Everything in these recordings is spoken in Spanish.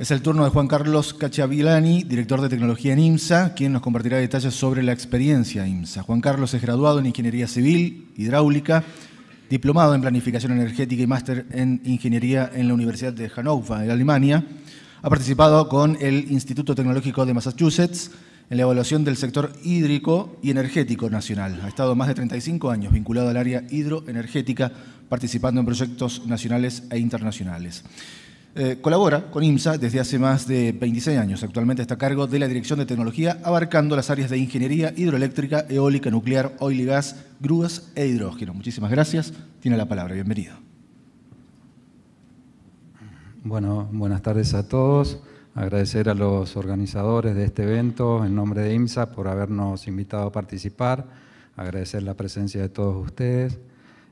Es el turno de Juan Carlos Cachavilani, director de tecnología en IMSA, quien nos compartirá detalles sobre la experiencia IMSA. Juan Carlos es graduado en Ingeniería Civil, Hidráulica, diplomado en Planificación Energética y máster en Ingeniería en la Universidad de Hannover, en Alemania. Ha participado con el Instituto Tecnológico de Massachusetts en la evaluación del sector hídrico y energético nacional. Ha estado más de 35 años vinculado al área hidroenergética, participando en proyectos nacionales e internacionales. Eh, colabora con IMSA desde hace más de 26 años. Actualmente está a cargo de la Dirección de Tecnología, abarcando las áreas de ingeniería hidroeléctrica, eólica, nuclear, oil y gas, grúas e hidrógeno. Muchísimas gracias. Tiene la palabra. Bienvenido. Bueno, buenas tardes a todos. Agradecer a los organizadores de este evento en nombre de IMSA por habernos invitado a participar. Agradecer la presencia de todos ustedes.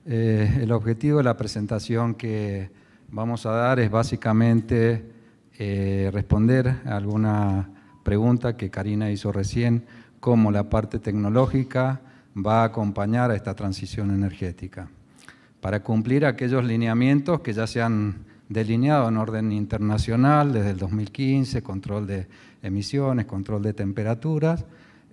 Eh, el objetivo de la presentación que vamos a dar es básicamente eh, responder a alguna pregunta que Karina hizo recién, cómo la parte tecnológica va a acompañar a esta transición energética, para cumplir aquellos lineamientos que ya se han delineado en orden internacional desde el 2015, control de emisiones, control de temperaturas,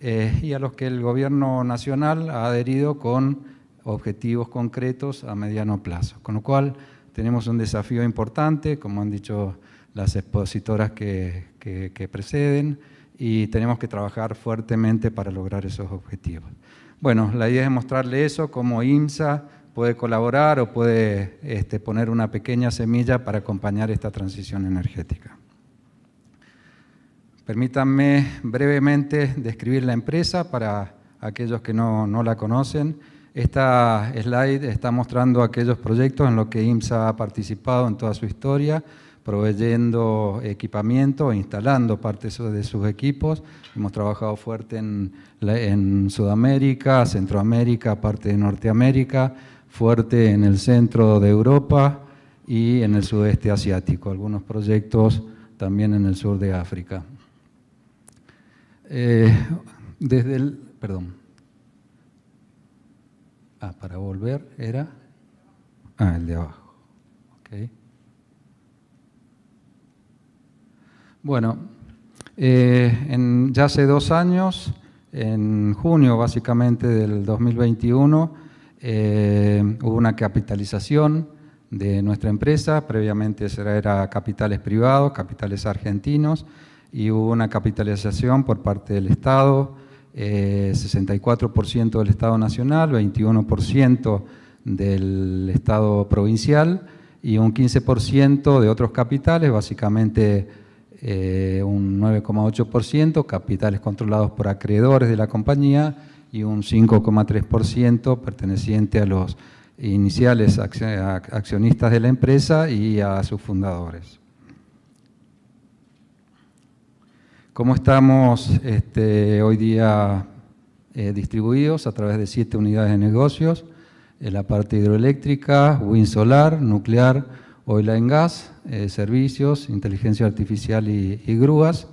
eh, y a los que el gobierno nacional ha adherido con objetivos concretos a mediano plazo. Con lo cual, tenemos un desafío importante, como han dicho las expositoras que, preceden, y tenemos que trabajar fuertemente para lograr esos objetivos. Bueno, la idea es mostrarle eso, cómo IMSA puede colaborar o puede este, poner una pequeña semilla para acompañar esta transición energética. Permítanme brevemente describir la empresa para aquellos que no la conocen. Esta slide está mostrando aquellos proyectos en los que IMSA ha participado en toda su historia, proveyendo equipamiento, e instalando partes de sus equipos. Hemos trabajado fuerte en, Sudamérica, Centroamérica, parte de Norteamérica, fuerte en el centro de Europa y en el sudeste asiático, algunos proyectos también en el sur de África. Eh, desde el, perdón. Ah, para volver era. Ah, el de abajo. Bueno, eh, ya hace dos años, en junio básicamente del 2021, eh, hubo una capitalización de nuestra empresa, previamente era capitales privados, capitales argentinos, y hubo una capitalización por parte del Estado, 64% eh, del Estado Nacional, 21% del Estado Provincial y un 15% de otros capitales, básicamente eh, un 9,8%, capitales controlados por acreedores de la compañía y un 5,3% perteneciente a los iniciales accionistas de la empresa y a sus fundadores. ¿Cómo estamos este, hoy día eh, distribuidos? A través de siete unidades de negocios, en la parte hidroeléctrica, wind solar, nuclear, oil en gas, eh, servicios, inteligencia artificial y, grúas.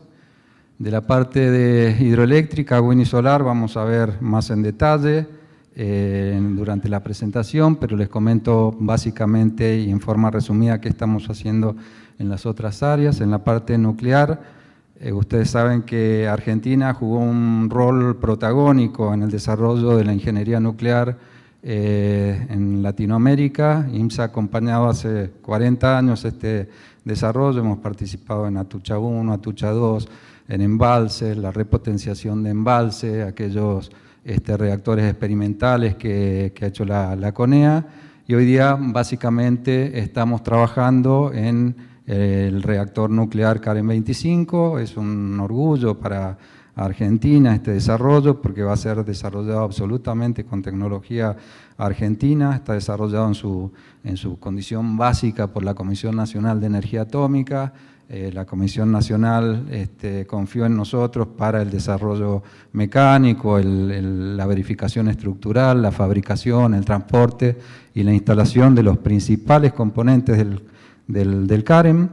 De la parte de hidroeléctrica, wind y solar, vamos a ver más en detalle eh, durante la presentación, pero les comento básicamente y en forma resumida qué estamos haciendo en las otras áreas. En la parte nuclear, eh, ustedes saben que Argentina jugó un rol protagónico en el desarrollo de la ingeniería nuclear eh, en Latinoamérica. IMSA ha acompañado hace 40 años este desarrollo. Hemos participado en Atucha 1, Atucha 2, en Embalse, la repotenciación de Embalse, aquellos este, reactores experimentales que, ha hecho la, CONEA. Y hoy día, básicamente, estamos trabajando en el reactor nuclear Karen 25. Es un orgullo para Argentina este desarrollo porque va a ser desarrollado absolutamente con tecnología argentina, está desarrollado en su, en su condición básica por la Comisión Nacional de Energía Atómica. Eh, la Comisión Nacional este, confió en nosotros para el desarrollo mecánico, la verificación estructural, la fabricación, el transporte y la instalación de los principales componentes del del, del CAREM,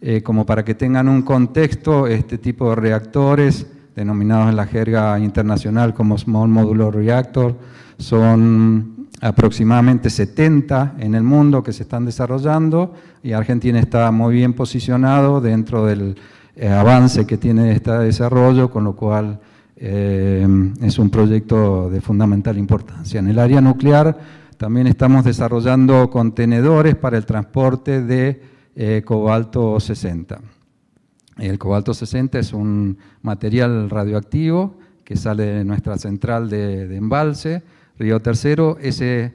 eh, como para que tengan un contexto este tipo de reactores, denominados en la jerga internacional como Small Modular Reactor, son aproximadamente 70 en el mundo que se están desarrollando y Argentina está muy bien posicionado dentro del eh, avance que tiene este desarrollo, con lo cual eh, es un proyecto de fundamental importancia. En el área nuclear también estamos desarrollando contenedores para el transporte de eh, cobalto 60. El cobalto 60 es un material radioactivo que sale de nuestra central de, embalse, Río Tercero. Ese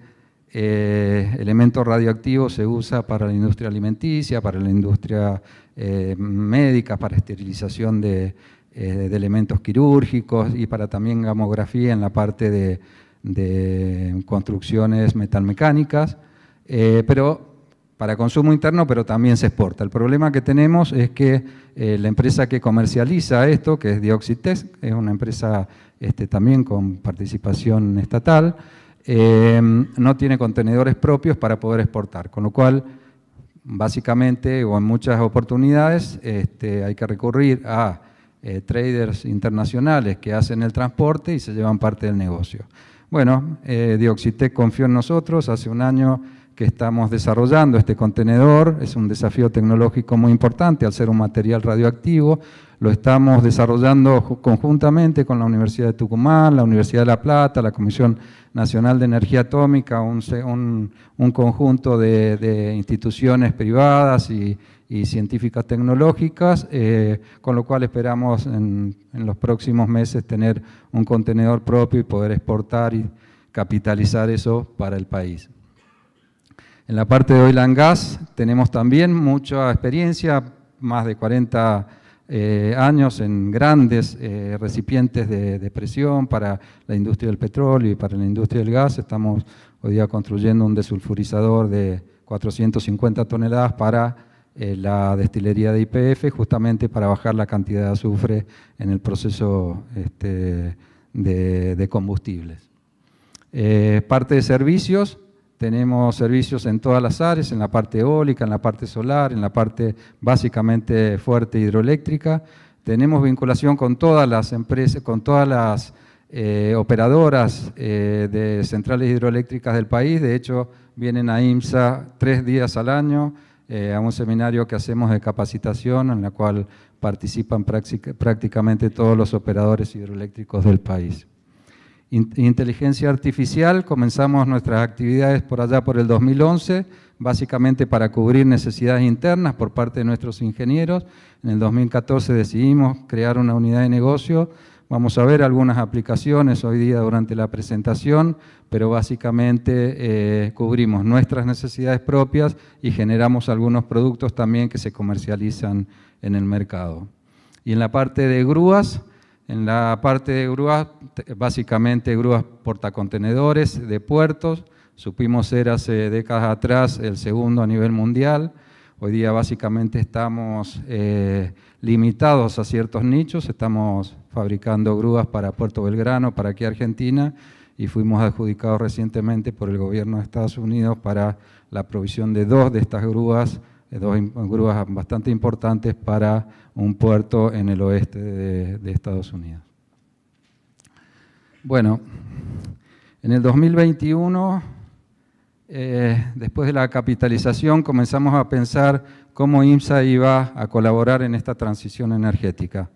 eh, elemento radioactivo se usa para la industria alimenticia, para la industria eh, médica, para esterilización de, de elementos quirúrgicos y para también gamografía en la parte de de construcciones metalmecánicas, eh, pero para consumo interno, pero también se exporta. El problema que tenemos es que eh, la empresa que comercializa esto, que es Dioxitex, es una empresa este, también con participación estatal, eh, no tiene contenedores propios para poder exportar, con lo cual básicamente o en muchas oportunidades este, hay que recurrir a traders internacionales que hacen el transporte y se llevan parte del negocio. Bueno, eh, Dioxitec confió en nosotros, hace un año que estamos desarrollando. Este contenedor es un desafío tecnológico muy importante al ser un material radioactivo. Lo estamos desarrollando conjuntamente con la Universidad de Tucumán, la Universidad de La Plata, la Comisión Nacional de Energía Atómica, un, conjunto de, instituciones privadas y, científicas tecnológicas, eh, con lo cual esperamos en los próximos meses tener un contenedor propio y poder exportar y capitalizar eso para el país. En la parte de oil and gas tenemos también mucha experiencia, más de 40 eh, años en grandes eh, recipientes de, presión para la industria del petróleo y para la industria del gas. Estamos hoy día construyendo un desulfurizador de 450 toneladas para eh, la destilería de IPF, justamente para bajar la cantidad de azufre en el proceso este, de, combustibles. parte de servicios, tenemos servicios en todas las áreas, en la parte eólica, en la parte solar, en la parte básicamente fuerte hidroeléctrica. Tenemos vinculación con todas las empresas, con todas las eh, operadoras eh, de centrales hidroeléctricas del país. De hecho, vienen a IMSA tres días al año eh, a un seminario que hacemos de capacitación en la cual participan prácticamente todos los operadores hidroeléctricos del país inteligencia artificial, comenzamos nuestras actividades por allá por el 2011, básicamente para cubrir necesidades internas por parte de nuestros ingenieros. En el 2014 decidimos crear una unidad de negocio. Vamos a ver algunas aplicaciones hoy día durante la presentación, pero básicamente eh, cubrimos nuestras necesidades propias y generamos algunos productos también que se comercializan en el mercado. Y en la parte de grúas, en la parte de grúas, básicamente grúas portacontenedores de puertos, supimos ser hace décadas atrás el segundo a nivel mundial, hoy día básicamente estamos eh, limitados a ciertos nichos, estamos fabricando grúas para Puerto Belgrano, para aquí Argentina, y fuimos adjudicados recientemente por el gobierno de Estados Unidos para la provisión de dos de estas grúas, dos grúas bastante importantes para un puerto en el oeste de, Estados Unidos. Bueno, en el 2021, eh, después de la capitalización, comenzamos a pensar cómo IMSA iba a colaborar en esta transición energética.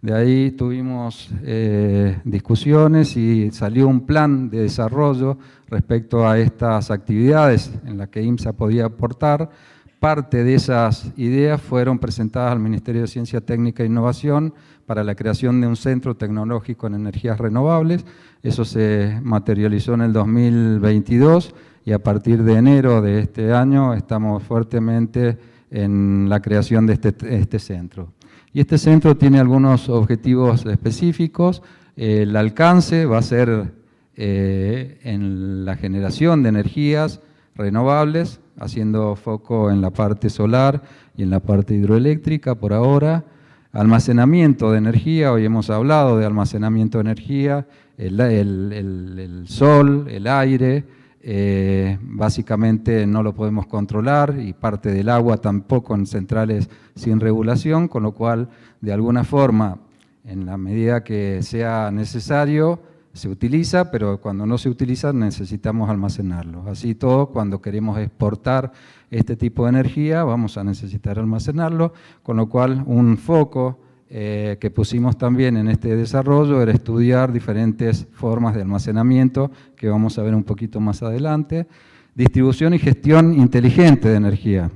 De ahí tuvimos eh, discusiones y salió un plan de desarrollo respecto a estas actividades en las que IMSA podía aportar Parte de esas ideas fueron presentadas al Ministerio de Ciencia Técnica e Innovación para la creación de un centro tecnológico en energías renovables. Eso se materializó en el 2022 y a partir de enero de este año estamos fuertemente en la creación de este, este centro. Y este centro tiene algunos objetivos específicos. El alcance va a ser eh, en la generación de energías renovables haciendo foco en la parte solar y en la parte hidroeléctrica por ahora. Almacenamiento de energía, hoy hemos hablado de almacenamiento de energía, el, sol, el aire, eh, básicamente no lo podemos controlar y parte del agua tampoco en centrales sin regulación, con lo cual de alguna forma, en la medida que sea necesario, se utiliza, pero cuando no se utiliza necesitamos almacenarlo. Así todo, cuando queremos exportar este tipo de energía, vamos a necesitar almacenarlo, con lo cual un foco eh, que pusimos también en este desarrollo era estudiar diferentes formas de almacenamiento, que vamos a ver un poquito más adelante, distribución y gestión inteligente de energía.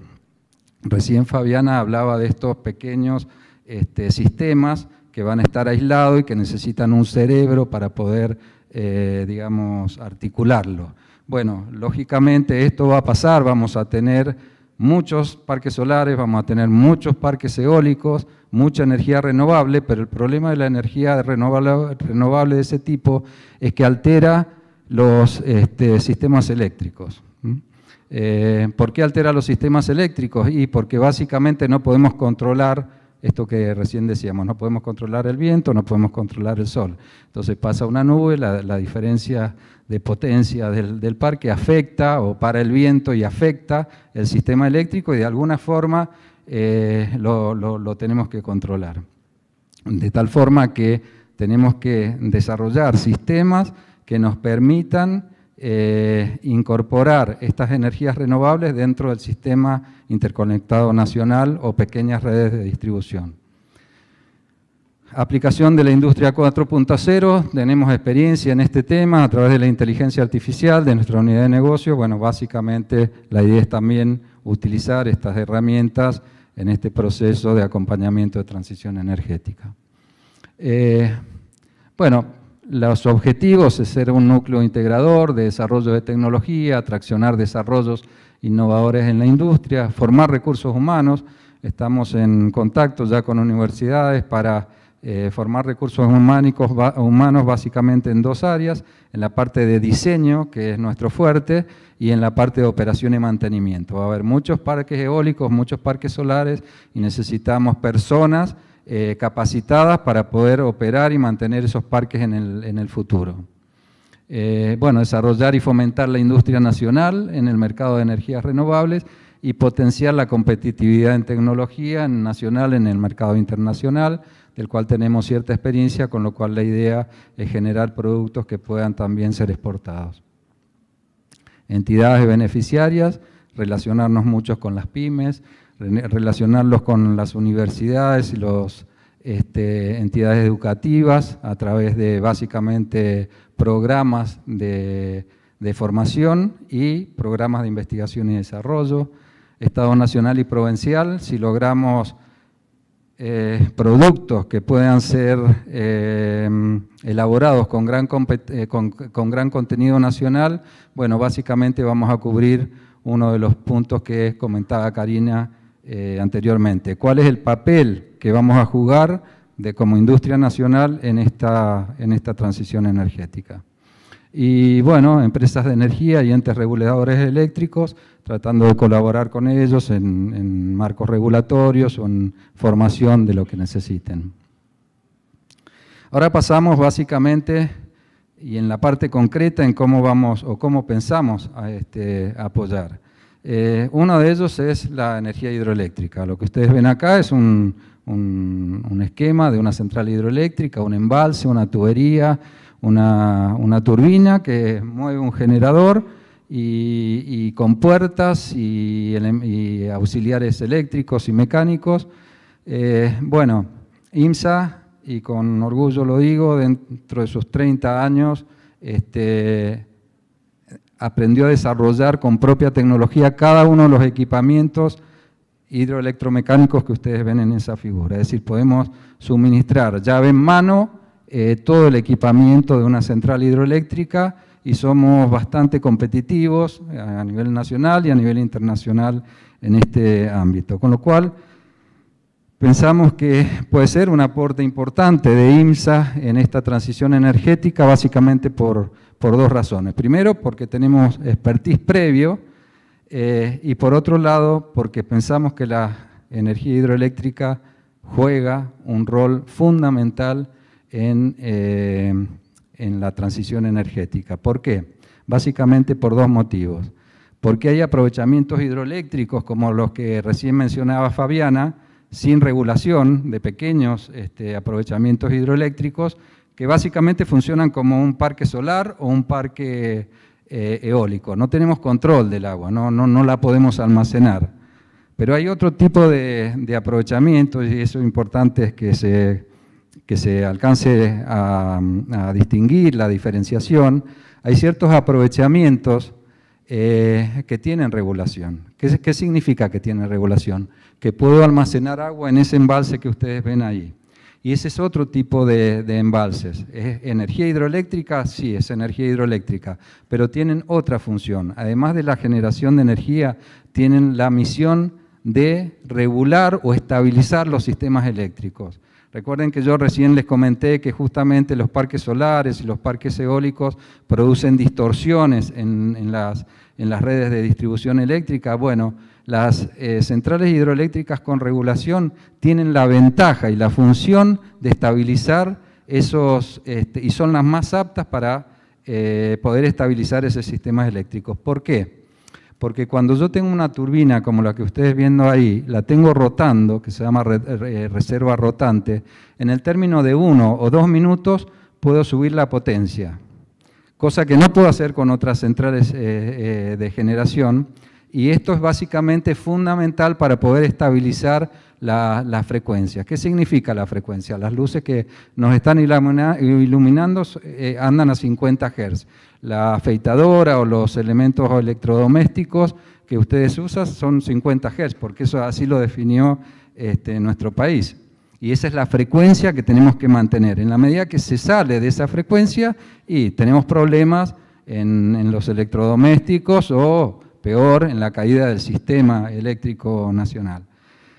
Recién Fabiana hablaba de estos pequeños este, sistemas que van a estar aislados y que necesitan un cerebro para poder, eh, digamos, articularlo. Bueno, lógicamente esto va a pasar, vamos a tener muchos parques solares, vamos a tener muchos parques eólicos, mucha energía renovable, pero el problema de la energía renovable, de ese tipo es que altera los este, sistemas eléctricos. Eh, ¿Por qué altera los sistemas eléctricos? Y porque básicamente no podemos controlar esto que recién decíamos, no podemos controlar el viento, no podemos controlar el sol. Entonces pasa una nube, la, diferencia de potencia del, parque afecta o para el viento y afecta el sistema eléctrico y de alguna forma eh, lo tenemos que controlar. De tal forma que tenemos que desarrollar sistemas que nos permitan eh, incorporar estas energías renovables dentro del sistema interconectado nacional o pequeñas redes de distribución. Aplicación de la industria 4.0, tenemos experiencia en este tema a través de la inteligencia artificial de nuestra unidad de negocio. Bueno, básicamente la idea es también utilizar estas herramientas en este proceso de acompañamiento de transición energética. Eh, bueno, los objetivos es ser un núcleo integrador de desarrollo de tecnología, atraccionar desarrollos innovadores en la industria, formar recursos humanos. Estamos en contacto ya con universidades para eh, formar recursos humanos básicamente en dos áreas, en la parte de diseño, que es nuestro fuerte, y en la parte de operación y mantenimiento. Va a haber muchos parques eólicos, muchos parques solares y necesitamos personas eh, capacitadas para poder operar y mantener esos parques en el, en el futuro. Eh, bueno, desarrollar y fomentar la industria nacional en el mercado de energías renovables y potenciar la competitividad en tecnología nacional en el mercado internacional, del cual tenemos cierta experiencia, con lo cual la idea es generar productos que puedan también ser exportados. Entidades beneficiarias, relacionarnos mucho con las pymes, relacionarlos con las universidades y las este, entidades educativas a través de básicamente programas de, formación y programas de investigación y desarrollo, Estado nacional y provincial, si logramos eh, productos que puedan ser eh, elaborados con gran, eh, con, con gran, contenido nacional, bueno, básicamente vamos a cubrir uno de los puntos que comentaba Karina eh, anteriormente. ¿Cuál es el papel que vamos a jugar de, como industria nacional en esta, en esta transición energética? Y bueno, empresas de energía y entes reguladores eléctricos, tratando de colaborar con ellos en, marcos regulatorios o en formación de lo que necesiten. Ahora pasamos básicamente y en la parte concreta en cómo vamos o cómo pensamos a este, apoyar. Eh, uno de ellos es la energía hidroeléctrica. Lo que ustedes ven acá es un, esquema de una central hidroeléctrica, un embalse, una tubería, una, turbina que mueve un generador y, con puertas y, auxiliares eléctricos y mecánicos. Eh, bueno, IMSA, y con orgullo lo digo, dentro de sus 30 años, este, aprendió a desarrollar con propia tecnología cada uno de los equipamientos hidroelectromecánicos que ustedes ven en esa figura. Es decir, podemos suministrar llave en mano eh, todo el equipamiento de una central hidroeléctrica y somos bastante competitivos eh, a nivel nacional y a nivel internacional en este ámbito. Con lo cual, pensamos que puede ser un aporte importante de IMSA en esta transición energética, básicamente por por dos razones. Primero, porque tenemos expertise previo eh, y por otro lado, porque pensamos que la energía hidroeléctrica juega un rol fundamental eh, en, la transición energética. ¿Por qué? Básicamente por dos motivos. Porque hay aprovechamientos hidroeléctricos como los que recién mencionaba Fabiana, sin regulación de pequeños este, aprovechamientos hidroeléctricos que básicamente funcionan como un parque solar o un parque eh, eólico. No tenemos control del agua, no, la podemos almacenar. Pero hay otro tipo de, aprovechamiento y eso es importante que se, se alcance a, distinguir la diferenciación. Hay ciertos aprovechamientos eh, que tienen regulación. ¿Qué, ¿Qué significa que tienen regulación? Que puedo almacenar agua en ese embalse que ustedes ven ahí. Y ese es otro tipo de, embalses. ¿Es energía hidroeléctrica? Sí, es energía hidroeléctrica, pero tienen otra función. Además de la generación de energía, tienen la misión de regular o estabilizar los sistemas eléctricos. Recuerden que yo recién les comenté que justamente los parques solares y los parques eólicos producen distorsiones en, las, en las redes de distribución eléctrica. Bueno, las eh, centrales hidroeléctricas con regulación tienen la ventaja y la función de estabilizar esos, este, y son las más aptas para eh, poder estabilizar esos sistemas eléctricos. ¿Por qué? Porque cuando yo tengo una turbina como la que ustedes viendo ahí, la tengo rotando, que se llama eh, reserva rotante, en el término de uno o dos minutos puedo subir la potencia, cosa que no puedo hacer con otras centrales de generación, y esto es básicamente fundamental para poder estabilizar las la frecuencias. ¿Qué significa la frecuencia? Las luces que nos están iluminando eh, andan a 50 Hz. La afeitadora o los elementos electrodomésticos que ustedes usan son 50 Hz, porque eso así lo definió este, nuestro país. Y esa es la frecuencia que tenemos que mantener. En la medida que se sale de esa frecuencia y tenemos problemas en los electrodomésticos o peor en la caída del sistema eléctrico nacional.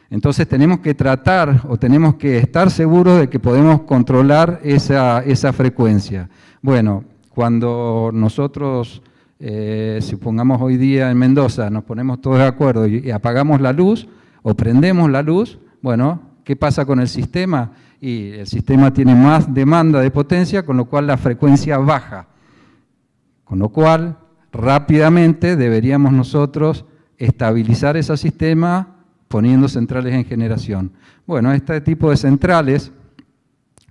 Entonces tenemos que tratar o tenemos que estar seguros de que podemos controlar esa, frecuencia. Bueno, cuando nosotros, eh, supongamos hoy día en Mendoza, nos ponemos todos de acuerdo y, y apagamos la luz o prendemos la luz, bueno, ¿qué pasa con el sistema? Y el sistema tiene más demanda de potencia, con lo cual la frecuencia baja. Con lo cual rápidamente deberíamos nosotros estabilizar ese sistema poniendo centrales en generación. Bueno, este tipo de centrales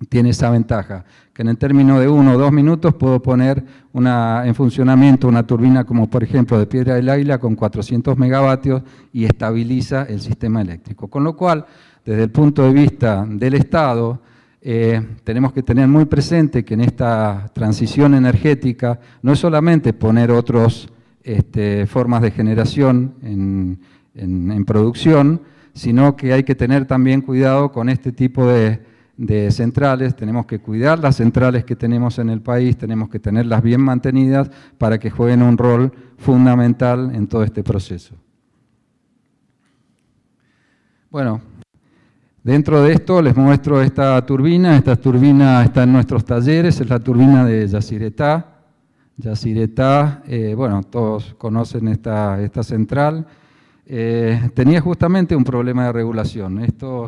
tiene esa ventaja, que en el término de uno o dos minutos puedo poner una, en funcionamiento una turbina como por ejemplo de Piedra del Águila con 400 megavatios y estabiliza el sistema eléctrico. Con lo cual, desde el punto de vista del Estado, eh, tenemos que tener muy presente que en esta transición energética no es solamente poner otras este, formas de generación en, producción, sino que hay que tener también cuidado con este tipo de, de centrales, tenemos que cuidar las centrales que tenemos en el país, tenemos que tenerlas bien mantenidas para que jueguen un rol fundamental en todo este proceso. Bueno, Dentro de esto les muestro esta turbina. Esta turbina está en nuestros talleres, es la turbina de Yacyretá. Yacyretá, eh, bueno, todos conocen esta, central. Eh, tenía justamente un problema de regulación. esto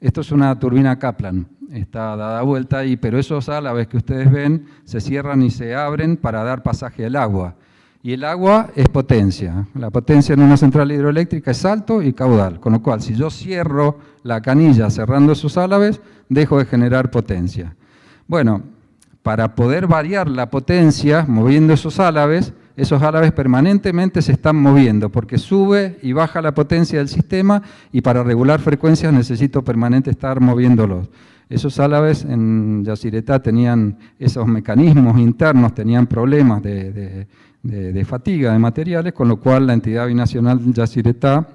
es una turbina Kaplan, está dada vuelta ahí, pero esos a la vez que ustedes ven se cierran y se abren para dar pasaje al agua. Y el agua es potencia. ¿eh? La potencia en una central hidroeléctrica es alto y caudal. Con lo cual, si yo cierro la canilla cerrando sus álabes, dejo de generar potencia. Bueno, para poder variar la potencia moviendo esos álabes, esos álabes permanentemente se están moviendo porque sube y baja la potencia del sistema y para regular frecuencias necesito permanente estar moviéndolos. Esos álabes en Yacireta tenían esos mecanismos internos, tenían problemas de de, fatiga de materiales, con lo cual la entidad binacional Yaciretá,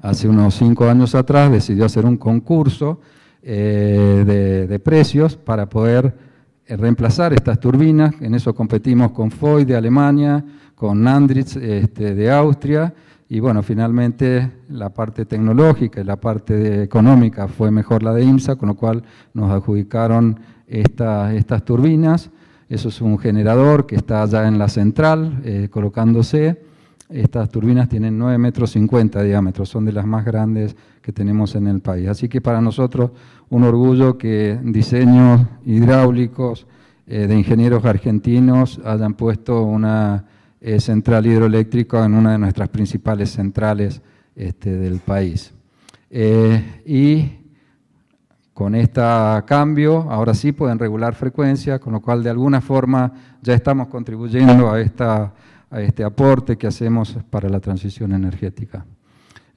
hace unos cinco años atrás decidió hacer un concurso eh, de, precios para poder eh, reemplazar estas turbinas. En eso competimos con Foy de Alemania, con Andritz este, de Austria y bueno, finalmente la parte tecnológica y la parte económica fue mejor la de IMSA, con lo cual nos adjudicaron estas turbinas. Eso es un generador que está allá en la central eh, colocándose. Estas turbinas tienen 9 metros 50 de diámetro, son de las más grandes que tenemos en el país. Así que para nosotros un orgullo que diseños hidráulicos eh, de ingenieros argentinos hayan puesto una eh, central hidroeléctrica en una de nuestras principales centrales este, del país. y con este cambio, ahora sí pueden regular frecuencia, con lo cual de alguna forma ya estamos contribuyendo a, este aporte que hacemos para la transición energética.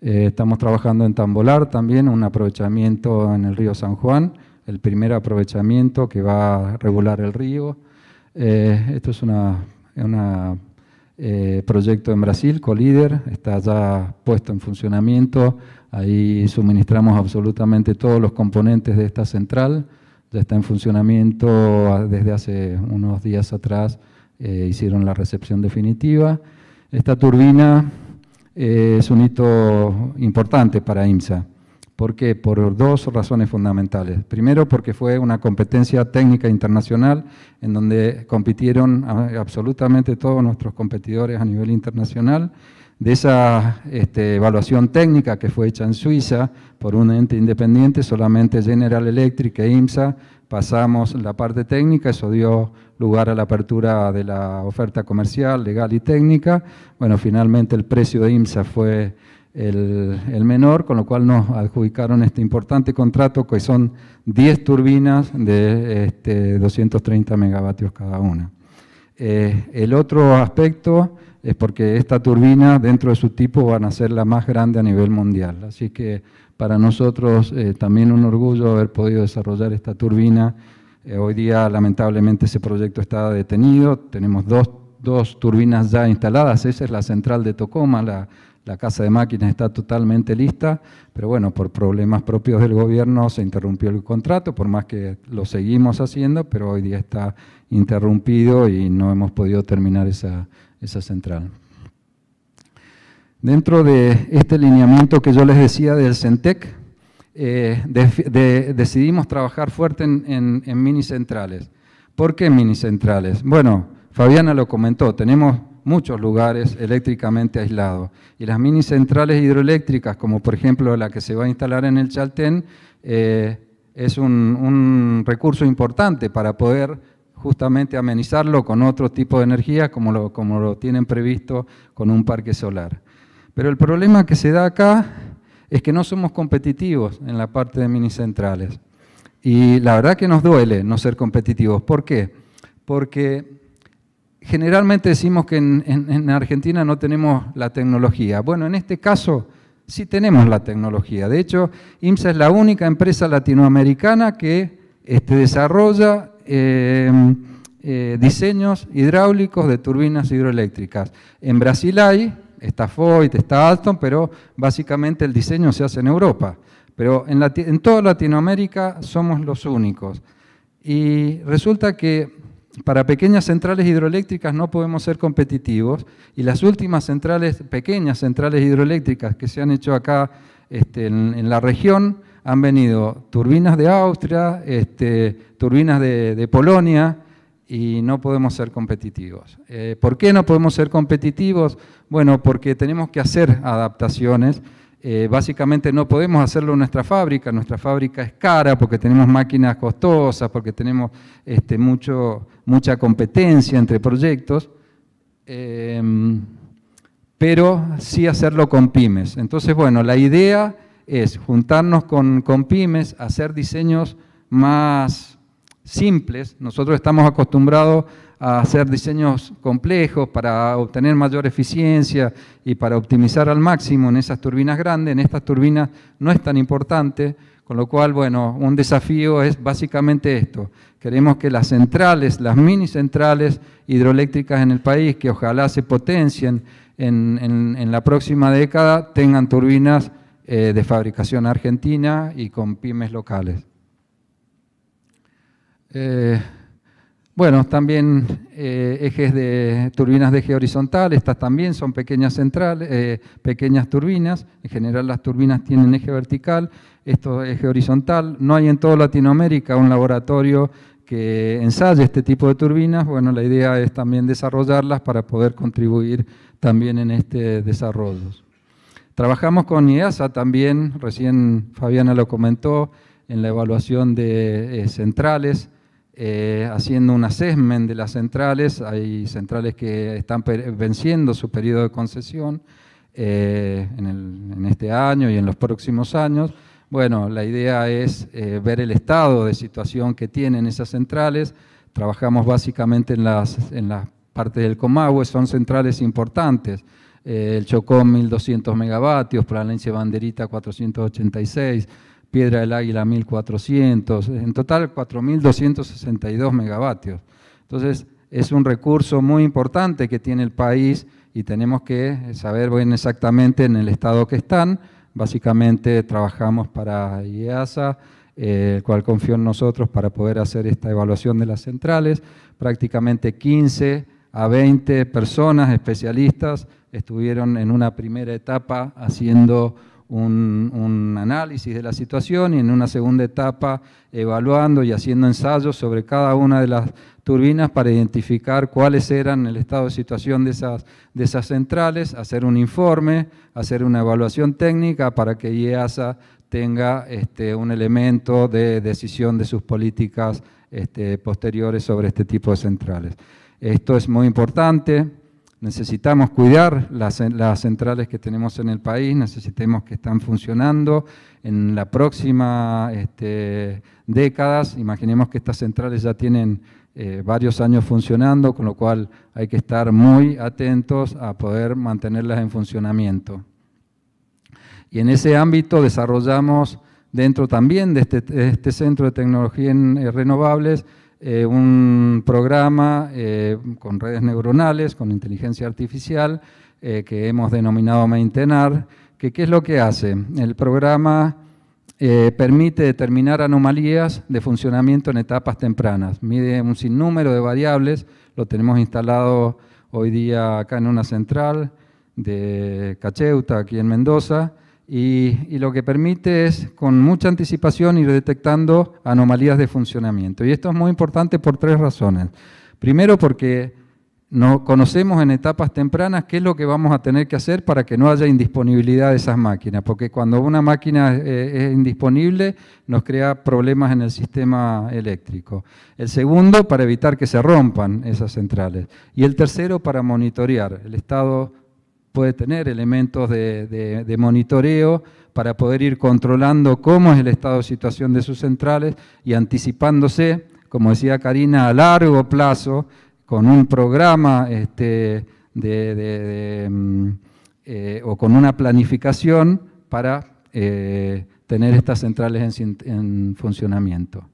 Eh, estamos trabajando en Tambolar también, un aprovechamiento en el río San Juan, el primer aprovechamiento que va a regular el río. Eh, esto es una, una eh, proyecto en Brasil, Colíder, está ya puesto en funcionamiento, ahí suministramos absolutamente todos los componentes de esta central, ya está en funcionamiento ah, desde hace unos días atrás, eh, hicieron la recepción definitiva. Esta turbina eh, es un hito importante para IMSA. ¿Por qué? Por dos razones fundamentales. Primero, porque fue una competencia técnica internacional en donde compitieron ah, absolutamente todos nuestros competidores a nivel internacional. De esa este, evaluación técnica que fue hecha en Suiza por un ente independiente, solamente General Electric e IMSA pasamos la parte técnica, eso dio lugar a la apertura de la oferta comercial, legal y técnica. Bueno, finalmente el precio de IMSA fue el, menor, con lo cual nos adjudicaron este importante contrato que son 10 turbinas de 230 este, megavatios cada una. Eh, el otro aspecto es porque esta turbina dentro de su tipo van a ser la más grande a nivel mundial. Así que para nosotros eh, también un orgullo haber podido desarrollar esta turbina. Eh, hoy día lamentablemente ese proyecto está detenido, tenemos dos, turbinas ya instaladas, esa es la central de Tocoma, la, la casa de máquinas está totalmente lista, pero bueno, por problemas propios del gobierno se interrumpió el contrato, por más que lo seguimos haciendo, pero hoy día está interrumpido y no hemos podido terminar esa, esa central. Dentro de este lineamiento que yo les decía del CENTEC, eh, decidimos trabajar fuerte en, en mini centrales. ¿Por qué mini centrales? Bueno, Fabiana lo comentó, tenemos muchos lugares eléctricamente aislados. Y las mini centrales hidroeléctricas, como por ejemplo la que se va a instalar en el Chaltén, eh, es un, recurso importante para poder justamente amenizarlo con otro tipo de energía como lo, como lo tienen previsto con un parque solar. Pero el problema que se da acá es que no somos competitivos en la parte de mini centrales. Y la verdad que nos duele no ser competitivos. ¿Por qué? Porque generalmente decimos que en, Argentina no tenemos la tecnología. Bueno, en este caso sí tenemos la tecnología. De hecho, IMSA es la única empresa latinoamericana que este, desarrolla em, eh, diseños hidráulicos de turbinas hidroeléctricas. En Brasil hay, está Foyt, está Alton, pero básicamente el diseño se hace en Europa. Pero en toda Latinoamérica somos los únicos. Y resulta que para pequeñas centrales hidroeléctricas no podemos ser competitivos y las últimas centrales, pequeñas centrales hidroeléctricas que se han hecho acá este, en, la región han venido turbinas de Austria, este, turbinas de, Polonia y no podemos ser competitivos. Eh, ¿Por qué no podemos ser competitivos? Bueno, porque tenemos que hacer adaptaciones eh, básicamente no podemos hacerlo en nuestra fábrica, nuestra fábrica es cara porque tenemos máquinas costosas, porque tenemos este, mucho, mucha competencia entre proyectos, em, pero sí hacerlo con pymes. Entonces, bueno, la idea es juntarnos con, con pymes, hacer diseños más simples. Nosotros estamos acostumbrados a hacer diseños complejos para obtener mayor eficiencia y para optimizar al máximo en esas turbinas grandes. En estas turbinas no es tan importante, con lo cual, bueno, un desafío es básicamente esto. Queremos que las centrales, las mini centrales hidroeléctricas en el país, que ojalá se potencien en, la próxima década, tengan turbinas eh, de fabricación argentina y con pymes locales. Eh, bueno, también eh, ejes de turbinas de eje horizontal, estas también son pequeñas centrales, eh, pequeñas turbinas, en general las turbinas tienen eje vertical, esto eje horizontal, no hay en toda Latinoamérica un laboratorio que ensaye este tipo de turbinas, bueno, la idea es también desarrollarlas para poder contribuir también en este desarrollo. Trabajamos con IASA también, recién Fabiana lo comentó, en la evaluación de eh, centrales, eh, haciendo un assessment de las centrales. Hay centrales que están venciendo su periodo de concesión eh, en, este año y en los próximos años. Bueno, la idea es eh, ver el estado de situación que tienen esas centrales. Trabajamos básicamente en las, en partes del Comahue, son centrales importantes. el Chocó 1200 megavatios, Planencia Banderita 486 Piedra del Águila 1400, en total 4262 megavatios. Entonces, es un recurso muy importante que tiene el país y tenemos que saber bien exactamente en el estado que están. Básicamente trabajamos para IEASA, eh, el cual confió en nosotros para poder hacer esta evaluación de las centrales. Prácticamente 15 a 20 personas especialistas estuvieron en una primera etapa haciendo un, análisis de la situación y en una segunda etapa evaluando y haciendo ensayos sobre cada una de las turbinas para identificar cuáles eran el estado de situación de esas, de esas centrales, hacer un informe, hacer una evaluación técnica para que IEASA tenga este, un elemento de decisión de sus políticas este, posteriores sobre este tipo de centrales. Esto es muy importante, necesitamos cuidar las, centrales que tenemos en el país, necesitemos que están funcionando en la próxima este, décadas, imaginemos que estas centrales ya tienen eh, varios años funcionando, con lo cual hay que estar muy atentos a poder mantenerlas en funcionamiento. Y en ese ámbito desarrollamos dentro también de este, este Centro de Tecnología en eh, Renovables eh, un programa eh, con redes neuronales, con inteligencia artificial, eh, que hemos denominado Maintenar, que qué es lo que hace. El programa permite determinar anomalías de funcionamiento en etapas tempranas. Mide un sinnúmero de variables, lo tenemos instalado hoy día acá en una central de Cacheuta, aquí en Mendoza, y, lo que permite es con mucha anticipación ir detectando anomalías de funcionamiento. Y esto es muy importante por tres razones. Primero porque no conocemos en etapas tempranas qué es lo que vamos a tener que hacer para que no haya indisponibilidad de esas máquinas, porque cuando una máquina eh, es indisponible nos crea problemas en el sistema eléctrico. El segundo, para evitar que se rompan esas centrales. Y el tercero, para monitorear el estado puede tener elementos de, monitoreo para poder ir controlando cómo es el estado de situación de sus centrales y anticipándose, como decía Karina, a largo plazo, con un programa este, mm, eh, o con una planificación para eh, tener estas centrales en, funcionamiento.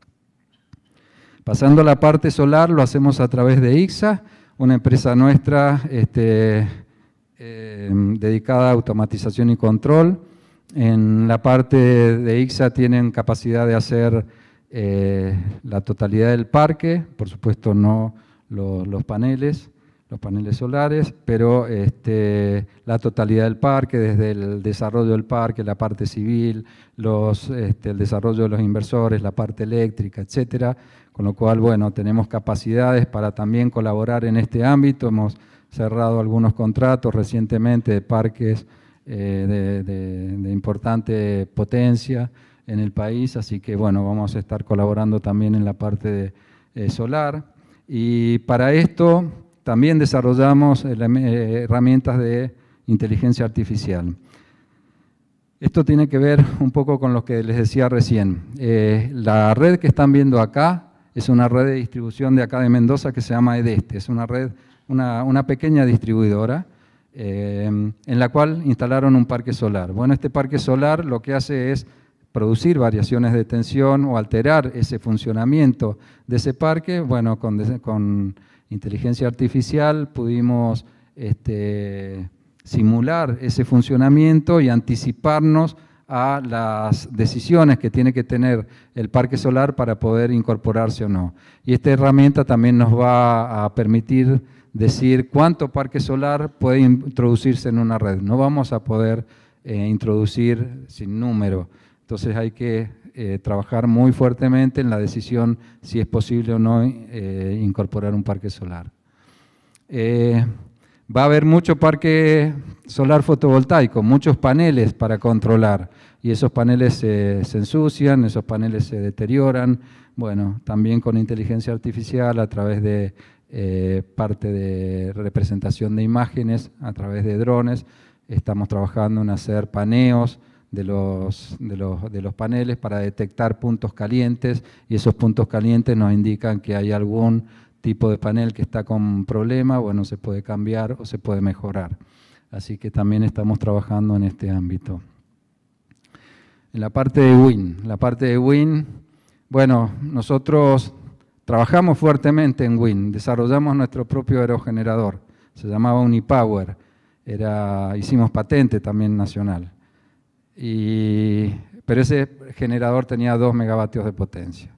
Pasando a la parte solar, lo hacemos a través de IXA, una empresa nuestra este, eh, dedicada a automatización y control. En la parte de IXA tienen capacidad de hacer eh, la totalidad del parque, por supuesto no los, paneles, los paneles solares, pero este, la totalidad del parque, desde el desarrollo del parque, la parte civil, este, el desarrollo de los inversores, la parte eléctrica, etcétera. Con lo cual, bueno, tenemos capacidades para también colaborar en este ámbito. Hemos cerrado algunos contratos recientemente de parques eh, de, importante potencia en el país, así que bueno, vamos a estar colaborando también en la parte de, eh, solar. Y para esto también desarrollamos eh, herramientas de inteligencia artificial. Esto tiene que ver un poco con lo que les decía recién. la red que están viendo acá es una red de distribución de acá de Mendoza que se llama EDESTE, es una red una, pequeña distribuidora, eh, en la cual instalaron un parque solar. Bueno, este parque solar lo que hace es producir variaciones de tensión o alterar ese funcionamiento de ese parque. Bueno, con, inteligencia artificial pudimos este, simular ese funcionamiento y anticiparnos a las decisiones que tiene que tener el parque solar para poder incorporarse o no. Y esta herramienta también nos va a permitir decir cuánto parque solar puede introducirse en una red. No vamos a poder eh, introducir sin número. Entonces hay que eh, trabajar muy fuertemente en la decisión si es posible o no eh, incorporar un parque solar. va a haber mucho parque solar fotovoltaico, muchos paneles para controlar y esos paneles se ensucian, esos paneles se deterioran. Bueno, también con inteligencia artificial a través de eh, parte de representación de imágenes a través de drones, estamos trabajando en hacer paneos de los, de los, paneles para detectar puntos calientes y esos puntos calientes nos indican que hay algún tipo de panel que está con problema, bueno, se puede cambiar o se puede mejorar. Así que también estamos trabajando en este ámbito. En la parte de WIN, la parte de WIN, bueno, nosotros Trabajamos fuertemente en Wind, desarrollamos nuestro propio aerogenerador, se llamaba Unipower, era, hicimos patente también nacional. pero ese generador tenía 2 megavatios de potencia.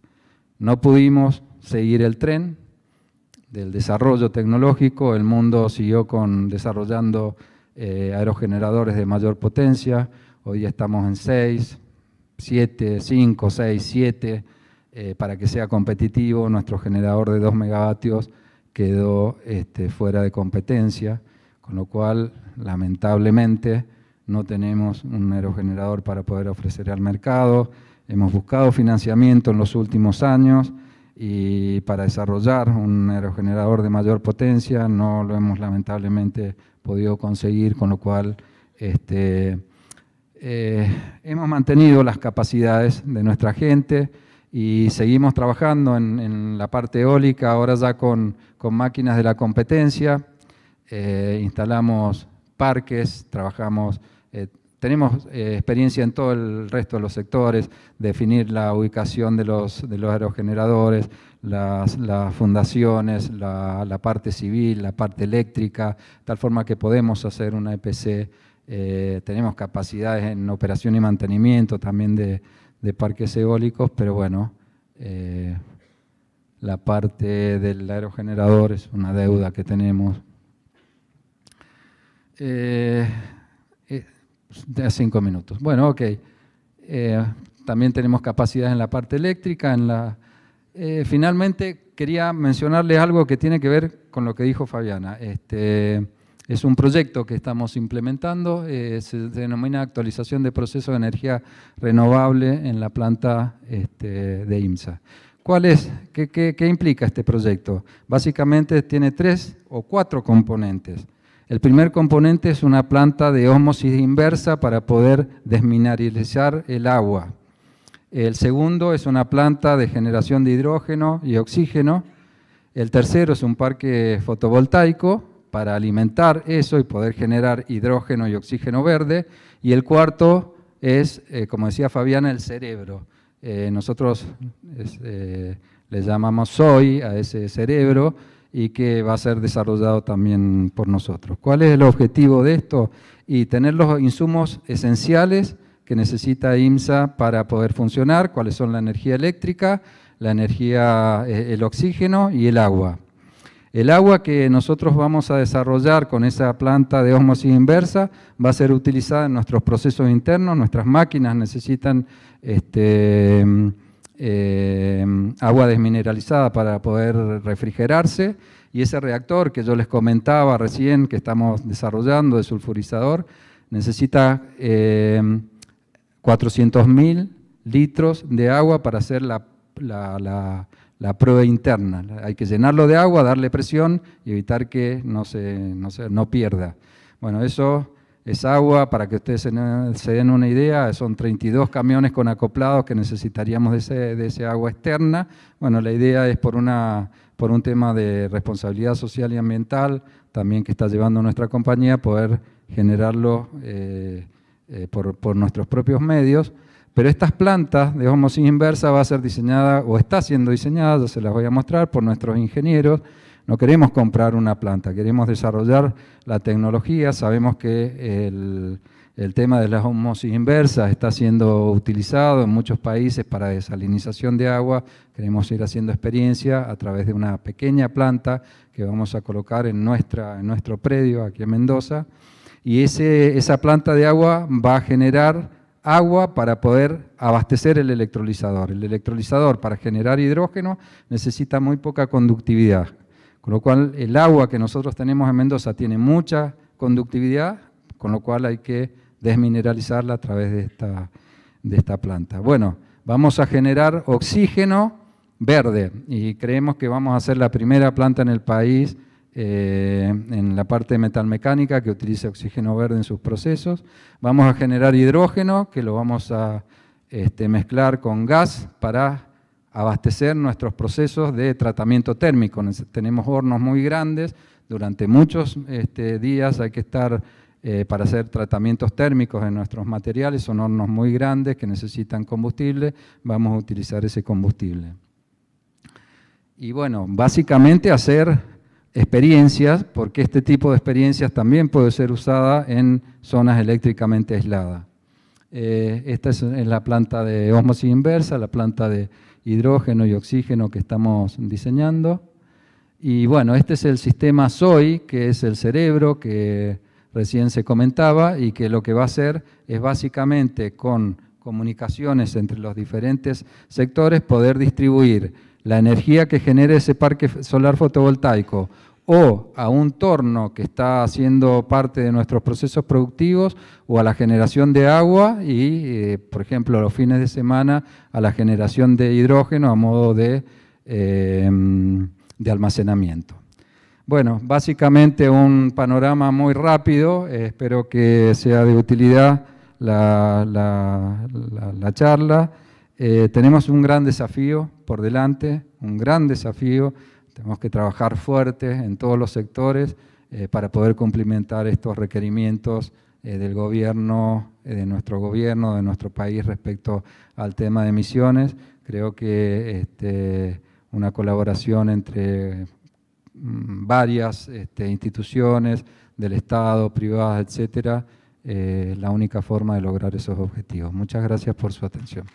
No pudimos seguir el tren del desarrollo tecnológico, el mundo siguió con, desarrollando eh, aerogeneradores de mayor potencia, hoy estamos en 6, 7, 5, 6, 7 eh, para que sea competitivo, nuestro generador de 2 megavatios quedó este, fuera de competencia, con lo cual, lamentablemente, no tenemos un aerogenerador para poder ofrecer al mercado. Hemos buscado financiamiento en los últimos años y para desarrollar un aerogenerador de mayor potencia no lo hemos lamentablemente podido conseguir, con lo cual este, eh, hemos mantenido las capacidades de nuestra gente, y seguimos trabajando en, la parte eólica, ahora ya con, máquinas de la competencia, eh, instalamos parques, trabajamos, eh, tenemos eh, experiencia en todo el resto de los sectores, definir la ubicación de los, aerogeneradores, las, fundaciones, la, la, parte civil, la parte eléctrica, tal forma que podemos hacer una EPC. tenemos capacidades en operación y mantenimiento también de, de parques eólicos, pero bueno, eh, la parte del aerogenerador es una deuda que tenemos. Eh, eh, de cinco minutos. Bueno, ok. también tenemos capacidad en la parte eléctrica. En la, finalmente, quería mencionarle algo que tiene que ver con lo que dijo Fabiana. Este, es un proyecto que estamos implementando, eh, se denomina actualización de proceso de energía renovable en la planta este, de IMSA. ¿Cuál es? ¿Qué, implica este proyecto? Básicamente tiene tres o cuatro componentes. El primer componente es una planta de ósmosis inversa para poder desmineralizar el agua. El segundo es una planta de generación de hidrógeno y oxígeno. El tercero es un parque fotovoltaico para alimentar eso y poder generar hidrógeno y oxígeno verde. Y el cuarto es, eh, como decía Fabiana, el cerebro. Eh, nosotros eh, le llamamos hoy a ese cerebro y que va a ser desarrollado también por nosotros. ¿Cuál es el objetivo de esto? Y tener los insumos esenciales que necesita IMSA para poder funcionar, cuáles son la energía eléctrica, la energía, el oxígeno y el agua. El agua que nosotros vamos a desarrollar con esa planta de ósmosis inversa va a ser utilizada en nuestros procesos internos, nuestras máquinas necesitan este, eh, agua desmineralizada para poder refrigerarse y ese reactor que yo les comentaba recién que estamos desarrollando de sulfurizador necesita 400.000 eh, litros de agua para hacer la la prueba interna. Hay que llenarlo de agua, darle presión y evitar que no se, no, pierda. Bueno, eso es agua, para que ustedes se, den una idea, son 32 camiones con acoplados que necesitaríamos de ese, de agua externa. Bueno, la idea es por, un tema de responsabilidad social y ambiental, también que está llevando nuestra compañía, poder generarlo eh, eh, por nuestros propios medios. Pero estas plantas de osmosis inversa va a ser diseñada o está siendo diseñada, ya se las voy a mostrar, por nuestros ingenieros. No queremos comprar una planta, queremos desarrollar la tecnología. Sabemos que el, tema de las osmosis inversas está siendo utilizado en muchos países para desalinización de agua. Queremos ir haciendo experiencia a través de una pequeña planta que vamos a colocar en, nuestra, nuestro predio aquí en Mendoza. Y ese, esa planta de agua va a generar agua para poder abastecer el electrolizador. El electrolizador para generar hidrógeno necesita muy poca conductividad, con lo cual el agua que nosotros tenemos en Mendoza tiene mucha conductividad, con lo cual hay que desmineralizarla a través de esta, de esta planta. Bueno, vamos a generar oxígeno verde y creemos que vamos a ser la primera planta en el país eh, en la parte metalmecánica que utiliza oxígeno verde en sus procesos. Vamos a generar hidrógeno que lo vamos a este, mezclar con gas para abastecer nuestros procesos de tratamiento térmico. Tenemos hornos muy grandes, durante muchos este, días hay que estar eh, para hacer tratamientos térmicos en nuestros materiales, son hornos muy grandes que necesitan combustible, vamos a utilizar ese combustible. Y bueno, básicamente hacer experiencias, porque este tipo de experiencias también puede ser usada en zonas eléctricamente aisladas. Eh, esta es, la planta de ósmosis inversa, la planta de hidrógeno y oxígeno que estamos diseñando. Y bueno, este es el sistema SOI, que es el cerebro que recién se comentaba y que lo que va a hacer es básicamente con comunicaciones entre los diferentes sectores, poder distribuir la energía que genere ese parque solar fotovoltaico o a un torno que está haciendo parte de nuestros procesos productivos o a la generación de agua y, eh, por ejemplo, los fines de semana a la generación de hidrógeno a modo de, eh, de almacenamiento. Bueno, básicamente un panorama muy rápido, espero que sea de utilidad la, charla. Eh, tenemos un gran desafío por delante, un gran desafío. Tenemos que trabajar fuerte en todos los sectores eh, para poder cumplimentar estos requerimientos eh, del gobierno, de nuestro gobierno, de nuestro país respecto al tema de emisiones. Creo que este, una colaboración entre mm, varias este, instituciones del Estado, privadas, etcétera, eh, la única forma de lograr esos objetivos. Muchas gracias por su atención.